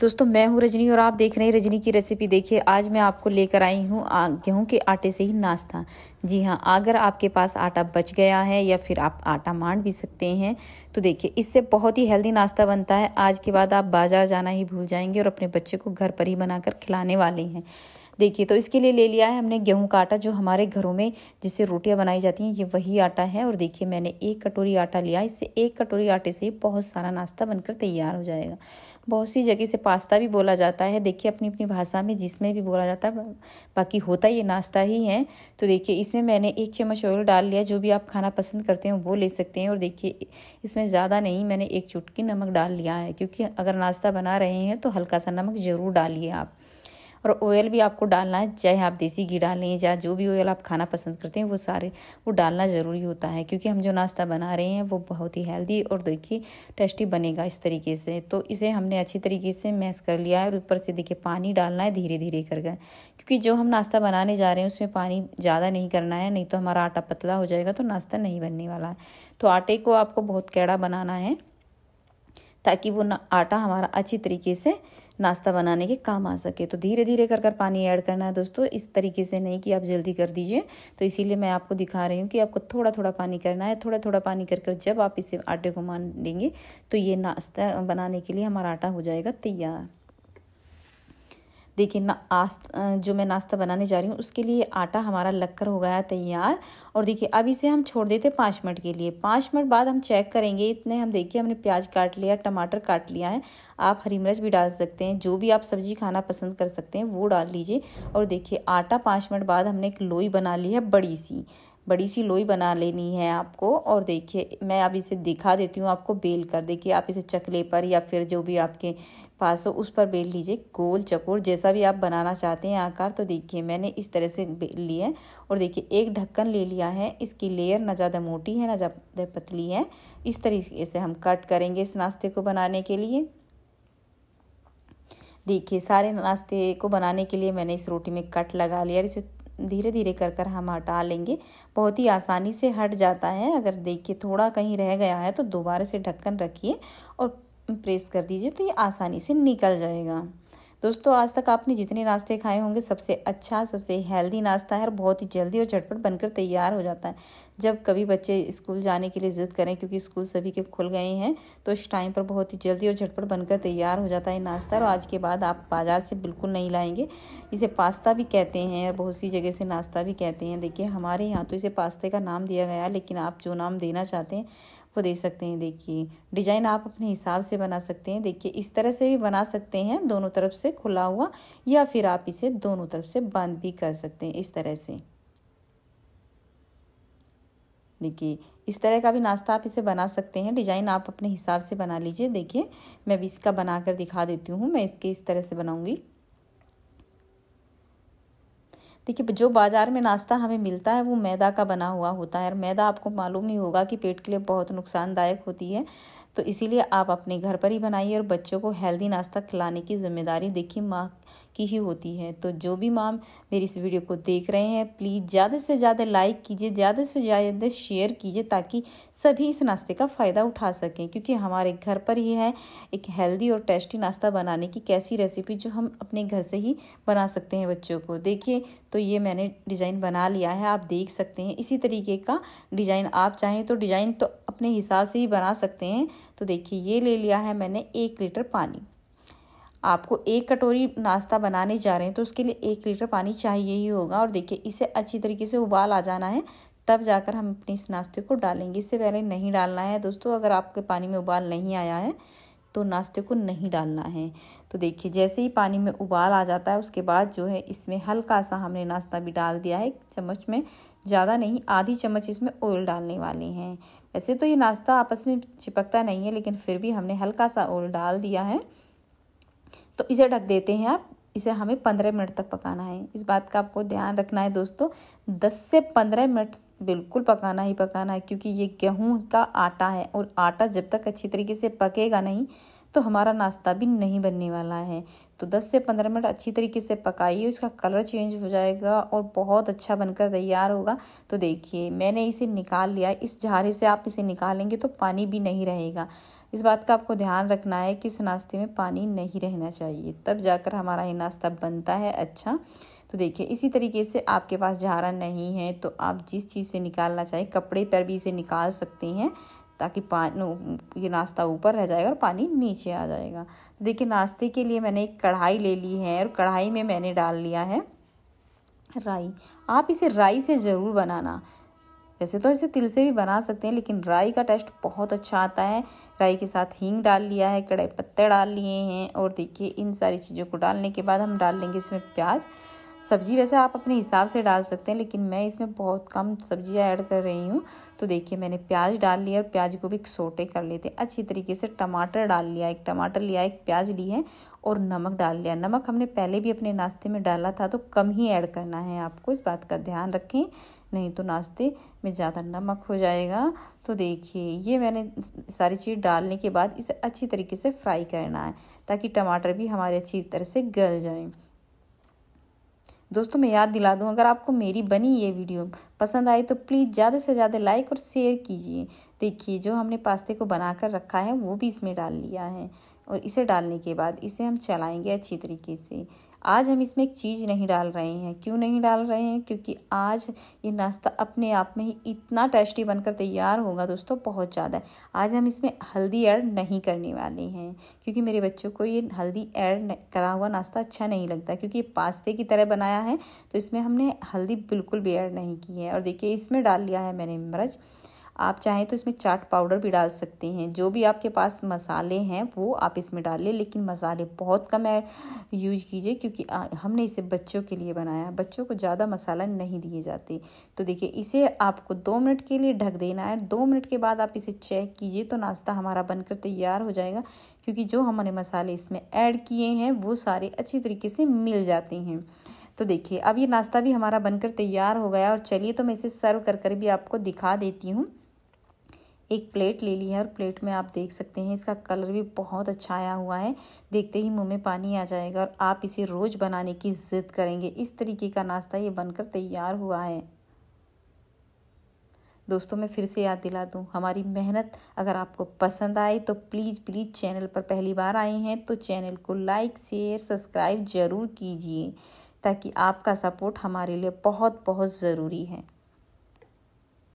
दोस्तों मैं हूँ रजनी और आप देख रहे हैं रजनी की रेसिपी देखिए आज मैं आपको लेकर आई हूँ गेहूँ के आटे से ही नाश्ता जी हाँ अगर आपके पास आटा बच गया है या फिर आप आटा मान भी सकते हैं तो देखिए इससे बहुत ही हेल्दी नाश्ता बनता है आज के बाद आप बाज़ार जाना ही भूल जाएंगे और अपने बच्चे को घर पर ही बनाकर खिलाने वाले हैं देखिए तो इसके लिए ले लिया है हमने गेहूं का आटा जो हमारे घरों में जिससे रोटियां बनाई जाती हैं ये वही आटा है और देखिए मैंने एक कटोरी आटा लिया इससे एक कटोरी आटे से बहुत सारा नाश्ता बनकर तैयार हो जाएगा बहुत सी जगह से पास्ता भी बोला जाता है देखिए अपनी अपनी भाषा में जिसमें भी बोला जाता है बाकी होता ये नाश्ता ही है तो देखिए इसमें मैंने एक चम्मच ऑयल डाल लिया जो भी आप खाना पसंद करते हैं वो ले सकते हैं और देखिए इसमें ज़्यादा नहीं मैंने एक चुटकी नमक डाल लिया है क्योंकि अगर नाश्ता बना रहे हैं तो हल्का सा नमक ज़रूर डालिए आप और ऑयल भी आपको डालना है चाहे आप देसी घी डाल लें या जो भी ऑयल आप खाना पसंद करते हैं वो सारे वो डालना ज़रूरी होता है क्योंकि हम जो नाश्ता बना रहे हैं वो बहुत ही हेल्दी और देखिए टेस्टी बनेगा इस तरीके से तो इसे हमने अच्छी तरीके से मैस कर लिया है और ऊपर से देखिए पानी डालना है धीरे धीरे करके क्योंकि जो हम नाश्ता बनाने जा रहे हैं उसमें पानी ज़्यादा नहीं करना है नहीं तो हमारा आटा पतला हो जाएगा तो नाश्ता नहीं बनने वाला है तो आटे को आपको बहुत कैड़ा बनाना है ताकि वो आटा हमारा अच्छी तरीके से नाश्ता बनाने के काम आ सके तो धीरे धीरे कर कर पानी ऐड करना है दोस्तों इस तरीके से नहीं कि आप जल्दी कर दीजिए तो इसीलिए मैं आपको दिखा रही हूँ कि आपको थोड़ा थोड़ा पानी करना है थोड़ा थोड़ा पानी कर कर जब आप इसे आटे को मान लेंगे तो ये नाश्ता बनाने के लिए हमारा आटा हो जाएगा तैयार देखिए ना आस्त जो मैं नाश्ता बनाने जा रही हूँ उसके लिए आटा हमारा लगकर हो गया तैयार और देखिए अब इसे हम छोड़ देते पाँच मिनट के लिए पाँच मिनट बाद हम चेक करेंगे इतने हम देखिए हमने प्याज काट लिया टमाटर काट लिया है आप हरी मिर्च भी डाल सकते हैं जो भी आप सब्जी खाना पसंद कर सकते हैं वो डाल लीजिए और देखिए आटा पाँच मिनट बाद हमने एक लोई बना ली है बड़ी सी बड़ी सी लोई बना लेनी है आपको और देखिए मैं अब इसे दिखा देती हूँ आपको बेल कर देखिए आप इसे चकले पर या फिर जो भी आपके पास हो उस पर बेल लीजिए गोल चकोर जैसा भी आप बनाना चाहते हैं आकार तो देखिए मैंने इस तरह से बेल ली है और देखिए एक ढक्कन ले लिया है इसकी लेयर ना ज़्यादा मोटी है ना ज़्यादा पतली है इस तरीके से हम कट करेंगे इस नाश्ते को बनाने के लिए देखिए सारे नाश्ते को बनाने के लिए मैंने इस रोटी में कट लगा लिया और इसे धीरे धीरे कर कर हम हटा लेंगे बहुत ही आसानी से हट जाता है अगर देखिए थोड़ा कहीं रह गया है तो दोबारा से ढक्कन रखिए और प्रेस कर दीजिए तो ये आसानी से निकल जाएगा दोस्तों आज तक आपने जितने नाश्ते खाए होंगे सबसे अच्छा सबसे हेल्दी नाश्ता है और बहुत ही जल्दी और झटपट बनकर तैयार हो जाता है जब कभी बच्चे स्कूल जाने के लिए ज़िद करें क्योंकि स्कूल सभी के खुल गए हैं तो इस टाइम पर बहुत ही जल्दी और झटपट बनकर तैयार हो जाता है नाश्ता और आज के बाद आप बाज़ार से बिल्कुल नहीं लाएंगे इसे पास्ता भी कहते हैं और बहुत सी जगह से नाश्ता भी कहते हैं देखिए हमारे यहाँ तो इसे पास्ते का नाम दिया गया लेकिन आप जो नाम देना चाहते हैं वो दे सकते हैं देखिए डिजाइन आप अपने हिसाब से बना सकते हैं देखिए इस तरह से भी बना सकते हैं दोनों तरफ से खुला हुआ या फिर आप इसे दोनों तरफ से बंद भी कर सकते हैं इस तरह से देखिए इस तरह का भी नाश्ता आप इसे बना सकते हैं डिजाइन आप अपने हिसाब से बना लीजिए देखिए मैं भी इसका बनाकर दिखा देती हूँ मैं इसके इस तरह से बनाऊंगी देखिए जो बाज़ार में नाश्ता हमें मिलता है वो मैदा का बना हुआ होता है और मैदा आपको मालूम ही होगा कि पेट के लिए बहुत नुकसानदायक होती है तो इसीलिए आप अपने घर पर ही बनाइए और बच्चों को हेल्दी नाश्ता खिलाने की जिम्मेदारी देखिए माँ की ही होती है तो जो भी माम मेरी इस वीडियो को देख रहे हैं प्लीज़ ज़्यादा से ज़्यादा लाइक कीजिए ज़्यादा से ज़्यादा शेयर कीजिए ताकि सभी इस नाश्ते का फ़ायदा उठा सकें क्योंकि हमारे घर पर ही है एक हेल्दी और टेस्टी नाश्ता बनाने की कैसी रेसिपी जो हम अपने घर से ही बना सकते हैं बच्चों को देखिए तो ये मैंने डिज़ाइन बना लिया है आप देख सकते हैं इसी तरीके का डिज़ाइन आप चाहें तो डिज़ाइन तो अपने हिसाब से ही बना सकते हैं तो देखिए ये ले लिया है मैंने एक लीटर पानी आपको एक कटोरी नाश्ता बनाने जा रहे हैं तो उसके लिए एक लीटर पानी चाहिए ही होगा और देखिए इसे अच्छी तरीके से उबाल आ जाना है तब जाकर हम अपने इस नाश्ते को डालेंगे इससे पहले नहीं डालना है दोस्तों अगर आपके पानी में उबाल नहीं आया है तो नाश्ते को नहीं डालना है तो देखिए जैसे ही पानी में उबाल आ जाता है उसके बाद जो है इसमें हल्का सा हमने नाश्ता भी डाल दिया है चम्मच में ज़्यादा नहीं आधी चम्मच इसमें ऑयल डालने वाले हैं वैसे तो ये नाश्ता आपस में चिपकता नहीं है लेकिन फिर भी हमने हल्का सा ऑयल डाल दिया है तो इसे ढक देते हैं आप इसे हमें पंद्रह मिनट तक पकाना है इस बात का आपको ध्यान रखना है दोस्तों दस से पंद्रह मिनट बिल्कुल पकाना ही पकाना है क्योंकि ये गेहूँ का आटा है और आटा जब तक अच्छी तरीके से पकेगा नहीं तो हमारा नाश्ता भी नहीं बनने वाला है तो 10 से 15 मिनट अच्छी तरीके से पकाइए उसका कलर चेंज हो जाएगा और बहुत अच्छा बनकर तैयार होगा तो देखिए मैंने इसे निकाल लिया इस झारे से आप इसे निकालेंगे तो पानी भी नहीं रहेगा इस बात का आपको ध्यान रखना है कि इस नाश्ते में पानी नहीं रहना चाहिए तब जाकर हमारा ये नाश्ता बनता है अच्छा तो देखिए इसी तरीके से आपके पास झारा नहीं है तो आप जिस चीज़ से निकालना चाहिए कपड़े पर भी इसे निकाल सकते हैं ताकि पान ये नाश्ता ऊपर रह जाएगा और पानी नीचे आ जाएगा तो देखिए नाश्ते के लिए मैंने एक कढ़ाई ले ली है और कढ़ाई में मैंने डाल लिया है राई आप इसे राई से ज़रूर बनाना वैसे तो इसे तिल से भी बना सकते हैं लेकिन राई का टेस्ट बहुत अच्छा आता है राई के साथ हींग डाल लिया है कड़ाई पत्ते डाल लिए हैं और देखिए इन सारी चीज़ों को डालने के बाद हम डाल लेंगे इसमें प्याज सब्ज़ी वैसे आप अपने हिसाब से डाल सकते हैं लेकिन मैं इसमें बहुत कम सब्ज़ियाँ ऐड कर रही हूँ तो देखिए मैंने प्याज डाल लिया और प्याज को भी सोटे कर लेते हैं अच्छी तरीके से टमाटर डाल लिया एक टमाटर लिया एक प्याज ली है और नमक डाल लिया नमक हमने पहले भी अपने नाश्ते में डाला था तो कम ही ऐड करना है आपको इस बात का ध्यान रखें नहीं तो नाश्ते में ज़्यादा नमक हो जाएगा तो देखिए ये मैंने सारी चीज़ डालने के बाद इसे अच्छी तरीके से फ्राई करना है ताकि टमाटर भी हमारे अच्छी तरह से गल जाएँ दोस्तों मैं याद दिला दूँ अगर आपको मेरी बनी ये वीडियो पसंद आई तो प्लीज़ ज़्यादा से ज़्यादा लाइक और शेयर कीजिए देखिए जो हमने पास्ते को बना कर रखा है वो भी इसमें डाल लिया है और इसे डालने के बाद इसे हम चलाएँगे अच्छी तरीके से आज हम इसमें एक चीज़ नहीं डाल रहे हैं क्यों नहीं डाल रहे हैं क्योंकि आज ये नाश्ता अपने आप में ही इतना टेस्टी बनकर तैयार होगा दोस्तों बहुत ज़्यादा आज हम इसमें हल्दी ऐड नहीं करने वाले हैं क्योंकि मेरे बच्चों को ये हल्दी ऐड करा हुआ नाश्ता अच्छा नहीं लगता क्योंकि ये पास्ते की तरह बनाया है तो इसमें हमने हल्दी बिल्कुल भी ऐड नहीं की है और देखिए इसमें डाल लिया है मैंने मिर्च आप चाहें तो इसमें चाट पाउडर भी डाल सकते हैं जो भी आपके पास मसाले हैं वो आप इसमें डालें लेकिन मसाले बहुत कम यूज कीजिए क्योंकि हमने इसे बच्चों के लिए बनाया बच्चों को ज़्यादा मसाला नहीं दिए जाते तो देखिए इसे आपको दो मिनट के लिए ढक देना है दो मिनट के बाद आप इसे चेक कीजिए तो नाश्ता हमारा बनकर तैयार हो जाएगा क्योंकि जो हमारे मसाले इसमें ऐड किए हैं वो सारे अच्छी तरीके से मिल जाते हैं तो देखिए अब ये नाश्ता भी हमारा बनकर तैयार हो गया और चलिए तो मैं इसे सर्व कर कर भी आपको दिखा देती हूँ एक प्लेट ले ली है और प्लेट में आप देख सकते हैं इसका कलर भी बहुत अच्छा आया हुआ है देखते ही मुंह में पानी आ जाएगा और आप इसे रोज़ बनाने की ज़िद करेंगे इस तरीके का नाश्ता ये बनकर तैयार हुआ है दोस्तों मैं फिर से याद दिला दूँ हमारी मेहनत अगर आपको पसंद आए तो प्लीज़ प्लीज़ चैनल पर पहली बार आए हैं तो चैनल को लाइक शेयर सब्सक्राइब ज़रूर कीजिए ताकि आपका सपोर्ट हमारे लिए बहुत बहुत ज़रूरी है